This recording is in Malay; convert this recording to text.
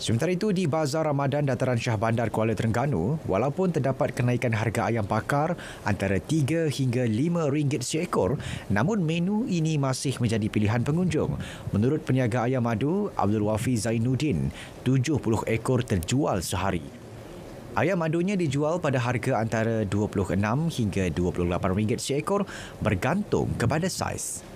Sementara itu, di Bazar Ramadan Dataran Syah Bandar Kuala Terengganu, walaupun terdapat kenaikan harga ayam bakar antara RM3 hingga RM5 seekor, namun menu ini masih menjadi pilihan pengunjung. Menurut peniaga ayam madu, Abdul Wafi Zainuddin, 70 ekor terjual sehari. Ayam madunya dijual pada harga antara RM26 hingga RM28 seekor bergantung kepada saiz.